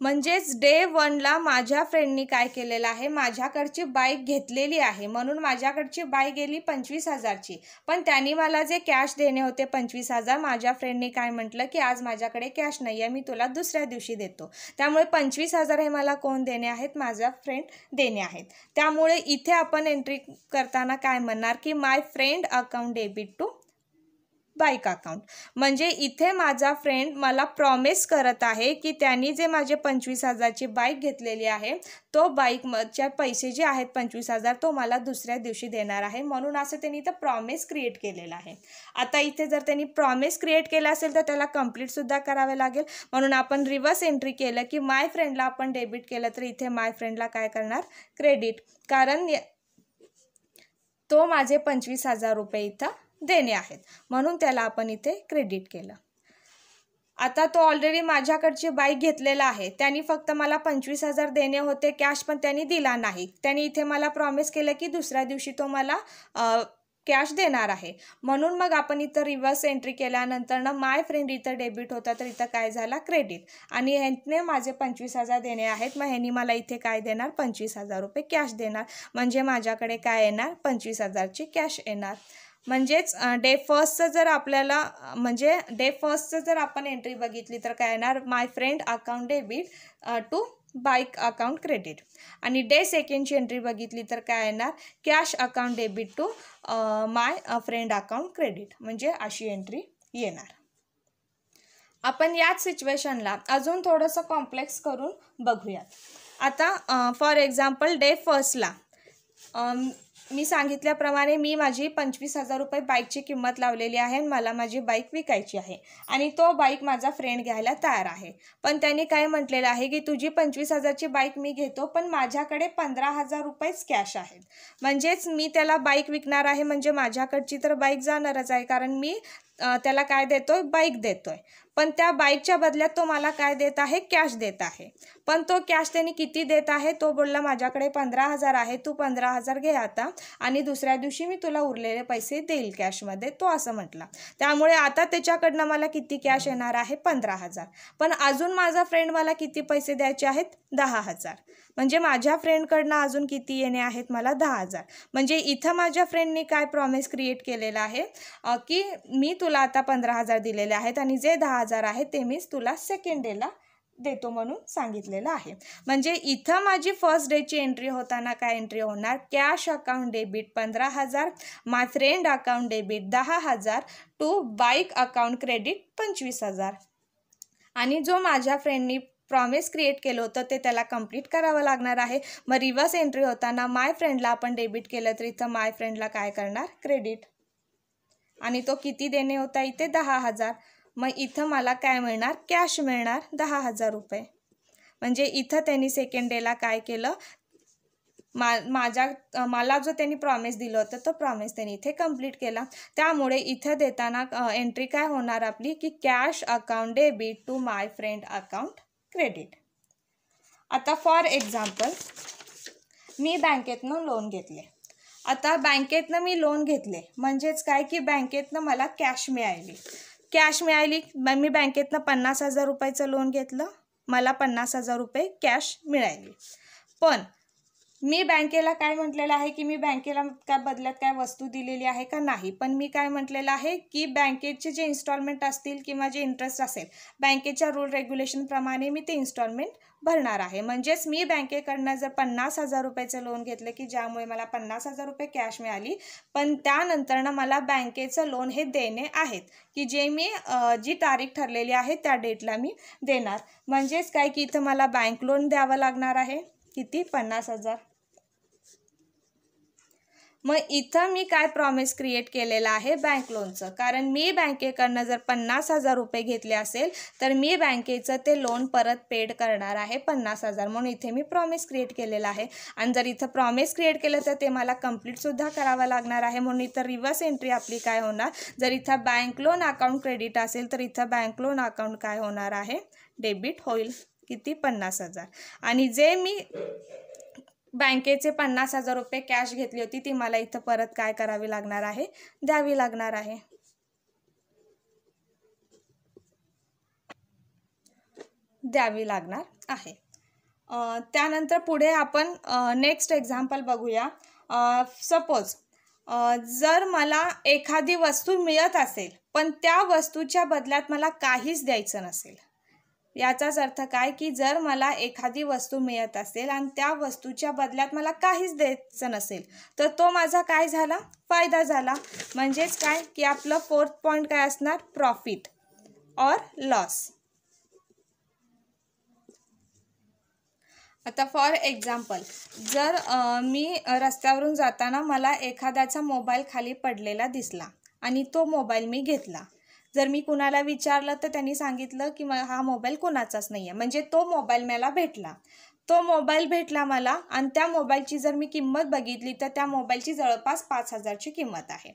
म्हणजेच डे वनला माझ्या फ्रेंडनी काय केलेलं आहे माझ्याकडची बाईक घेतलेली आहे म्हणून माझ्याकडची बाईक गेली पंचवीस हजारची पण त्यांनी मला जे कॅश देणे होते पंचवीस हजार माझ्या फ्रेंडनी काय म्हटलं की आज माझ्याकडे कॅश नाही आहे मी तुला दुसऱ्या दिवशी देतो त्यामुळे पंचवीस हजार हे मला कोण देणे आहेत माझ्या फ्रेंड देणे आहेत त्यामुळे इथे आपण एंट्री करताना काय म्हणणार की my friend account debit to bike account म्हणजे इथे माझा फ्रेंड मला प्रॉमिस करत आहे की त्यांनी जे माझे पंचवीस हजारची बाईक घेतलेली आहे तो बाईकच्या पैसे जे आहेत पंचवीस हजार तो मला दुसऱ्या दिवशी देणार आहे म्हणून असं त्यांनी इथं प्रॉमिस क्रिएट केलेलं आहे आता इथे जर त्यांनी प्रॉमिस क्रिएट केला असेल तर त्याला सुद्धा करावे लागेल म्हणून आपण रिव्हर्स एंट्री केलं की माय फ्रेंडला आपण डेबिट केलं तर इथे माय फ्रेंडला काय करणार क्रेडिट कारण तो माझे पंचवीस हजार रुपये इथं देणे आहेत म्हणून त्याला आपण इथे क्रेडिट केलं आता तो ऑलरेडी माझ्याकडची बाईक घेतलेला आहे त्यांनी फक्त मला पंचवीस हजार देणे होते कॅश पण त्यांनी दिला नाही त्यांनी इथे मला प्रॉमिस केलं की दुसऱ्या दिवशी तो मला कॅश देणार आहे म्हणून मग आपण इथं रिव्हर्स एंट्री केल्यानंतर ना माय फ्रेंड इथं डेबिट होता तर इथं काय झाला क्रेडिट आणि ह्यांने माझे पंचवीस हजार देणे आहेत मग ह्यांनी मला इथे काय देणार पंचवीस हजार रुपये कॅश देणार म्हणजे माझ्याकडे काय येणार पंचवीस हजारची कॅश येणार म्हणजेच डे फर्स्टचं जर आपल्याला म्हणजे डे फर्स्टचं जर आपण एंट्री बघितली तर काय येणार my friend account debit to bike account credit आणि डे सेकंडची एंट्री बघितली तर काय येणार cash account debit to my friend account credit म्हणजे अशी एंट्री येणार आपण याच सिच्युएशनला अजून थोडंसं कॉम्प्लेक्स करून बघूयात आता फॉर एक्झाम्पल डे फर्स्टला मी सांगितल्याप्रमाणे मी माझी पंचवीस हजार रुपये बाईकची किंमत लावलेली आहे आणि मला माझी बाईक विकायची आहे आणि तो बाईक माझा फ्रेंड घ्यायला तयार आहे पण त्याने काय म्हटलेलं आहे की तुझी पंचवीस हजारची बाईक मी घेतो पण माझ्याकडे पंधरा हजार रुपयेच कॅश आहेत म्हणजेच मी त्याला बाईक विकणार आहे म्हणजे माझ्याकडची तर बाईक जाणारच आहे कारण मी त्याला काय देतोय बाईक देतोय पण त्या बाईकच्या बदल्यात तो मला काय देत आहे कॅश देत आहे पण तो कॅश त्यांनी किती देत आहे तो बोलला माझ्याकडे पंधरा हजार आहे तू पंधरा हजार घे आता आणि दुसऱ्या दिवशी मी तुला उरलेले पैसे देईल कॅशमध्ये तो असं म्हटला त्यामुळे आता त्याच्याकडनं मला किती कॅश येणार आहे पंधरा हजार पण अजून माझा फ्रेंड मला किती पैसे द्यायचे आहेत दहा हजार म्हणजे माझ्या फ्रेंडकडनं अजून किती येणे आहेत मला दहा हजार म्हणजे इथं माझ्या फ्रेंडनी काय प्रॉमिस क्रिएट केलेलं आहे की मी तुला आता पंधरा हजार दिलेले आहेत आणि जे दहा हजार आहेत ते मीच तुला सेकंड डेला देतो म्हणून सांगितलेलं आहे म्हणजे इथं माझी फर्स्ट डेची एंट्री होताना काय एंट्री होणार कॅश अकाउंट डेबिट पंधरा हजार माय फ्रेंड अकाउंट डेबिट दहा हजार टू बाईक अकाउंट क्रेडिट पंचवीस हजार आणि जो माझ्या फ्रेंडनी प्रॉमिस क्रिएट केलं होतं ते त्याला कंप्लीट करावं लागणार आहे मग रिव्हर्स एंट्री होताना माय फ्रेंडला आपण डेबिट केलं तर इथं माय फ्रेंडला काय करणार क्रेडिट आणि तो किती देणे होता इथे दहा हजार मग इथं मला काय मिळणार कॅश मिळणार दहा हजार रुपये म्हणजे इथं त्यांनी सेकंड डेला काय केलं मा माझ्या मला जो त्यांनी प्रॉमिस दिलं होतं तो प्रॉमिस त्यांनी इथे कंप्लीट केला त्यामुळे इथं देताना एंट्री काय होणार आपली की cash account debit to my friend account credit आता फॉर एक्झाम्पल मी बँकेतनं लोन घेतले आता बँकेतनं मी लोन घेतले म्हणजेच काय की बँकेतनं मला कॅश मिळाली कॅश मिळाली मी बँकेतनं पन्नास हजार रुपयाचं लोन घेतलं मला पन्नास हजार रुपये कॅश मिळाली पण मी बँकेला काय म्हटलेलं आहे की मी बँकेला काय बदल्यात काय वस्तू दिलेली आहे का नाही पण मी काय म्हटलेलं आहे की बँकेचे जे इन्स्टॉलमेंट असतील किंवा जे इंटरेस्ट असेल बँकेच्या रूल रेग्युलेशनप्रमाणे मी ते इन्स्टॉलमेंट भरणार आहे म्हणजेच मी बँकेकडनं जर पन्नास हजार रुपयाचं लोन घेतलं की ज्यामुळे मला पन्नास हजार रुपये कॅश मिळाली पण त्यानंतरनं मला बँकेचं लोन हे देणे आहेत की जे मी जी तारीख ठरलेली आहे त्या डेटला मी देणार म्हणजेच काय की इथं मला बँक लोन द्यावं लागणार आहे किती पन्नास हजार मग इथं मी काय प्रॉमिस क्रिएट केलेलं आहे बँक लोनचं कारण मी बँकेकडनं जर पन्नास हजार रुपये घेतले असेल तर मी बँकेचं ते लोन परत पेड करणार आहे पन्नास हजार म्हणून इथे मी प्रॉमिस क्रिएट केलेलं आहे आणि जर इथं प्रॉमिस क्रिएट केलं तर ते मला कम्प्लीटसुद्धा करावं लागणार आहे म्हणून इथं रिव्हर्स एंट्री आपली काय होणार जर इथं बँक लोन अकाउंट क्रेडिट असेल तर इथं बँक लोन अकाउंट काय होणार आहे डेबिट होईल किती पन्नास हजार आणि जे मी बँकेचे पन्नास हजार रुपये कॅश घेतली होती ती मला इथं परत काय करावी लागणार आहे द्यावी लागणार आहे द्यावी लागणार आहे त्यानंतर पुढे आपण नेक्स्ट एक्झाम्पल बघूया सपोज जर मला एखादी वस्तू मिळत असेल पण त्या वस्तूच्या बदल्यात मला काहीच द्यायचं नसेल याचाच अर्थ काय की जर मला एखादी वस्तू मिळत असेल आणि त्या वस्तूच्या बदल्यात मला काहीच द्यायचं नसेल तर तो माझा काय झाला फायदा झाला म्हणजेच काय की आपलं फोर्थ पॉईंट काय असणार प्रॉफिट और लॉस आता फॉर एक्झाम्पल जर मी रस्त्यावरून जाताना मला एखाद्याचा मोबाईल खाली पडलेला दिसला आणि तो मोबाईल मी घेतला जर मी कुणाला विचारलं तर त्यांनी सांगितलं की हा मोबाईल कोणाचाच नाही आहे म्हणजे तो मोबाईल मला भेटला तो मोबाईल भेटला मला आणि त्या मोबाईलची जर मी किंमत बघितली तर त्या मोबाईलची जवळपास पाच हजारची किंमत आहे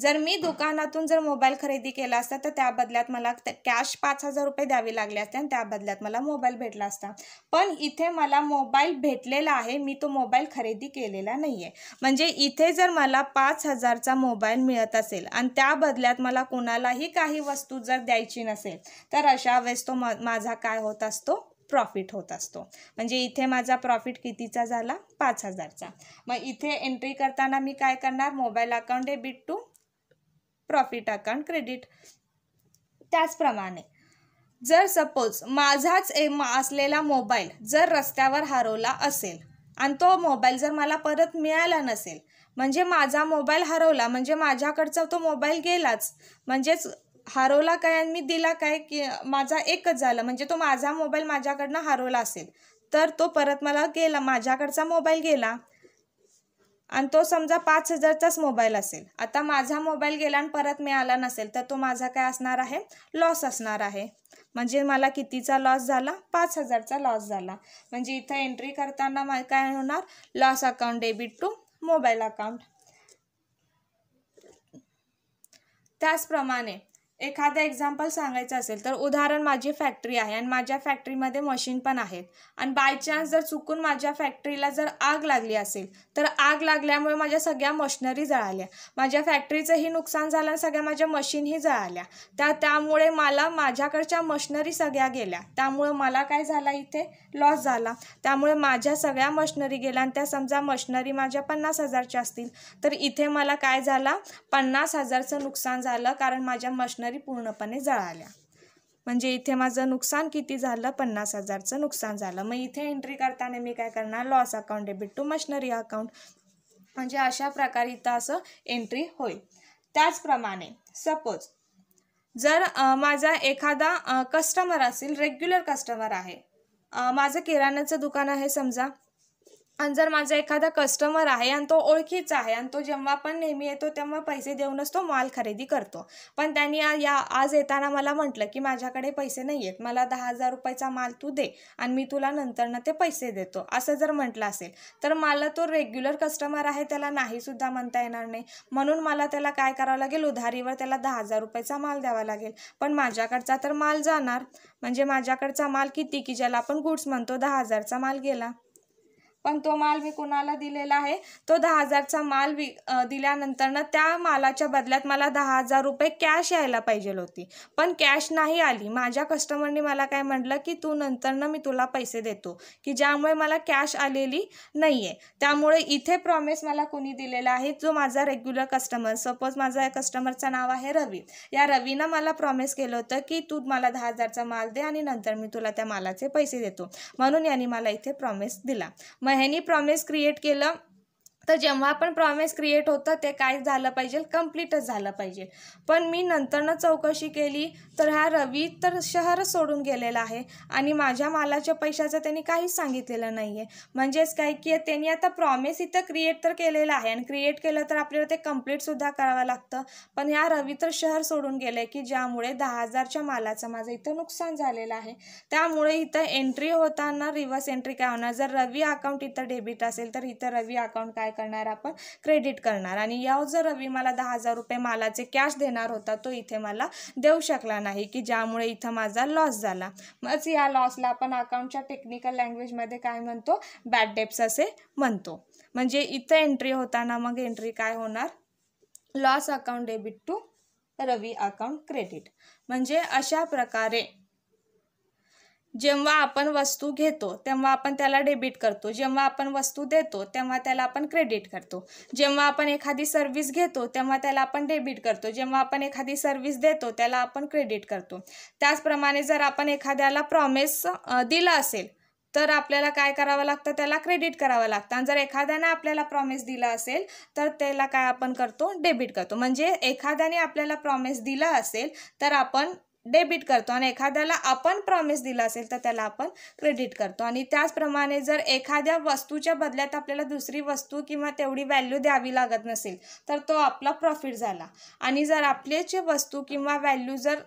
जर मी दुकानातून जर मोबाईल खरेदी केला असता तर त्या बदल्यात मला कॅश पाच हजार रुपये द्यावे लागले असते आणि त्या बदल्यात मला मोबाईल भेटला असता पण इथे मला मोबाईल भेटलेला आहे मी तो मोबाईल खरेदी केलेला नाही आहे म्हणजे इथे जर मला पाच हजारचा मोबाईल मिळत असेल आणि त्या बदल्यात मला कोणालाही काही वस्तू जर द्यायची नसेल तर अशा वेळेस तो माझा काय होत असतो प्रॉफिट होत असतो म्हणजे इथे माझा प्रॉफिट कितीचा झाला पाच हजारचा मग इथे एंट्री करताना मी काय करणार mobile account debit to profit account credit त्याचप्रमाणे जर सपोज माझाच ए असलेला मोबाईल जर रस्त्यावर हरवला असेल आणि तो मोबाईल जर मला परत मिळाला नसेल म्हणजे माझा मोबाईल हरवला म्हणजे माझ्याकडचा तो मोबाईल गेलाच म्हणजेच हरवला काय आणि मी दिला काय की माझा एकच झाला म्हणजे तो माझा मोबाईल माझ्याकडनं हरवला असेल तर तो परत मला गेला माझ्याकडचा मोबाईल गेला आणि तो समजा पाच हजारचाच मोबाईल असेल आता माझा मोबाईल गेला आणि परत मिळाला नसेल तर तो माझा काय असणार आहे लॉस असणार आहे म्हणजे मला कितीचा लॉस झाला पाच हजारचा लॉस झाला म्हणजे इथं एंट्री करताना काय होणार loss account debit to mobile account त्याचप्रमाणे एखादं एक्झाम्पल सांगायचं असेल तर उदाहरण माझी फॅक्टरी आहे आणि माझ्या फॅक्टरीमध्ये मशीन पण आहेत आणि बाय चान्स जर चुकून माझ्या फॅक्टरीला जर आग लागली असेल तर आग लागल्यामुळे माझ्या सगळ्या मशनरी जळाल्या माझ्या फॅक्टरीचंही नुकसान झालं आणि सगळ्या माझ्या मशीनही जळाल्या त्या त्यामुळे मला माझ्याकडच्या मशिनरी सगळ्या गेल्या त्यामुळं मला काय झाला इथे लॉस झाला त्यामुळे माझ्या सगळ्या मशिनरी गेल्या आणि त्या समजा मशनरी माझ्या पन्नास हजारच्या असतील तर इथे मला काय झाला पन्नास हजारचं नुकसान झालं कारण माझ्या मशनरी पूर्णपणे जळाल्या म्हणजे इथे माझं नुकसान किती झालं पन्नास हजारचं नुकसान झालं मग इथे एंट्री करताना मी काय करणार loss account debit to machinery account म्हणजे अशा प्रकारे इथं असं एंट्री होईल त्याचप्रमाणे सपोज जर माझा एखादा कस्टमर असेल रेग्युलर कस्टमर आहे माझं किराण्याचं दुकान आहे समजा आणि जर माझा एखादा कस्टमर आहे आणि तो ओळखीचा आहे आणि तो जेव्हा पण नेहमी येतो तेव्हा पैसे देऊनच तो माल खरेदी करतो पण त्यांनी या आज येताना मला म्हटलं की माझ्याकडे पैसे नाही आहेत मला दहा हजार रुपयाचा माल तू दे आणि मी तुला नंतरनं ते पैसे देतो असं जर म्हटलं असेल तर मला तो रेग्युलर कस्टमर आहे त्याला नाहीसुद्धा म्हणता येणार नाही म्हणून मला त्याला काय करावं लागेल उधारीवर त्याला दहा हजार रुपयाचा माल द्यावा लागेल पण माझ्याकडचा तर माल जाणार म्हणजे माझ्याकडचा माल किती की ज्याला आपण गुड्स म्हणतो दहा हजारचा माल गेला पण तो माल मी कोणाला दिलेला आहे तो दहा हजारचा माल वि ना त्या मालाच्या बदल्यात मला दहा हजार रुपये कॅश यायला पाहिजे होती पण कॅश नाही आली माझ्या कस्टमरनी मला काय म्हटलं की तू नंतरनं मी तुला पैसे देतो की ज्यामुळे मला कॅश आलेली नाही त्यामुळे इथे प्रॉमिस मला कोणी दिलेला आहे जो माझा रेग्युलर कस्टमर सपोज माझा कस्टमरचं नाव आहे रवी या रवीनं मला प्रॉमिस केलं होतं की तू मला दहा हजारचा माल दे आणि नंतर मी तुला त्या मालाचे पैसे देतो म्हणून यांनी मला इथे प्रॉमिस दिला मग प्रॉमिस क्रिएट केलं तर जेव्हा पण प्रॉमिस क्रिएट होतं ते काय झालं पाहिजे कम्प्लीटच झालं पाहिजे पण मी नंतरनं चौकशी केली तर हा रवी तर शहरच सोडून गेलेला आहे आणि माझ्या मालाच्या पैशाचं त्यांनी काहीच सांगितलेलं नाही आहे म्हणजेच काय की त्यांनी आता प्रॉमिस इथं क्रिएट तर केलेलं आहे आणि क्रिएट केलं तर आपल्याला ते कम्प्लीटसुद्धा करावं लागतं पण ह्या रवी तर शहर सोडून गेलं की ज्यामुळे दहा हजारच्या मालाचं माझं इथं नुकसान झालेलं आहे त्यामुळे इथं एंट्री होताना रिव्हर्स एंट्री काय होणार जर रवी अकाउंट इथं डेबिट असेल तर इथं रवी अकाउंट काय करणार आपण क्रेडिट करणार आणि याव जर रवी मला दहा हजार रुपये मालाचे कॅश देणार होता तो इथे मला देऊ शकला नाही की ज्यामुळे इथं माझा लॉस झाला मग या लॉसला आपण अकाउंटच्या टेक्निकल लँग्वेजमध्ये काय म्हणतो बॅड डेप्स असे म्हणतो म्हणजे इथं एंट्री होताना मग एंट्री काय होणार loss account debit to Ravi account credit म्हणजे अशा प्रकारे जेव्हा आपण वस्तू घेतो तेव्हा आपण त्याला डेबिट करतो जेव्हा आपण वस्तू देतो तेव्हा त्याला आपण क्रेडिट करतो जेव्हा आपण एखादी सर्व्हिस घेतो तेव्हा त्याला आपण डेबिट करतो जेव्हा आपण एखादी सर्व्हिस देतो त्याला आपण क्रेडिट करतो त्याचप्रमाणे जर आपण एखाद्याला प्रॉमिस दिला असेल तर आपल्याला काय करावं लागतं त्याला क्रेडिट करावं लागतं आणि जर एखाद्यानं आपल्याला प्रॉमिस दिला असेल तर त्याला काय आपण करतो डेबिट करतो म्हणजे एखाद्याने आपल्याला प्रॉमिस दिला असेल तर आपण डेबिट करतो आणि एखाद्याला आपण प्रॉमिस दिला असेल तर त्याला आपण क्रेडिट करतो आणि त्याचप्रमाणे जर एखाद्या वस्तूच्या बदल्यात आपल्याला दुसरी वस्तू किंवा तेवढी व्हॅल्यू द्यावी लागत नसेल तर तो आपला प्रॉफिट झाला आणि जर आपले जे वस्तू किंवा व्हॅल्यू जर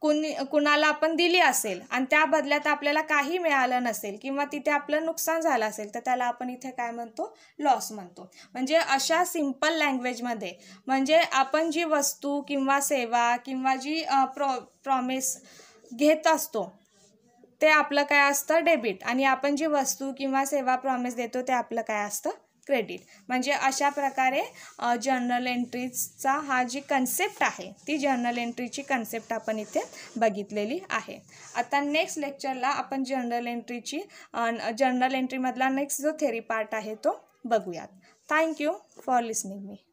कुणी कुणाला आपण दिली असेल आणि त्या बदल्यात आपल्याला काही मिळालं नसेल किंवा तिथे आपलं नुकसान झालं असेल तर त्याला आपण इथे काय म्हणतो लॉस म्हणतो म्हणजे अशा सिम्पल लँग्वेजमध्ये म्हणजे आपण जी वस्तू किंवा सेवा किंवा जी प्रॉ प्रॉमिस घेत असतो ते आपलं काय असतं डेबिट आणि आपण जी वस्तू किंवा सेवा प्रॉमिस देतो ते आपलं काय असतं क्रेडिट म्हणजे अशा प्रकारे जर्नल एंट्रीजचा हा जी कन्सेप्ट आहे ती जर्नल एंट्रीची कन्सेप्ट आपण इथे बघितलेली आहे आता नेक्स्ट लेक्चरला आपण जर्नल एंट्रीची जर्नल एंट्रीमधला नेक्स्ट जो थेरी पार्ट आहे तो बघूयात थँक्यू फॉर लिसनिंग मी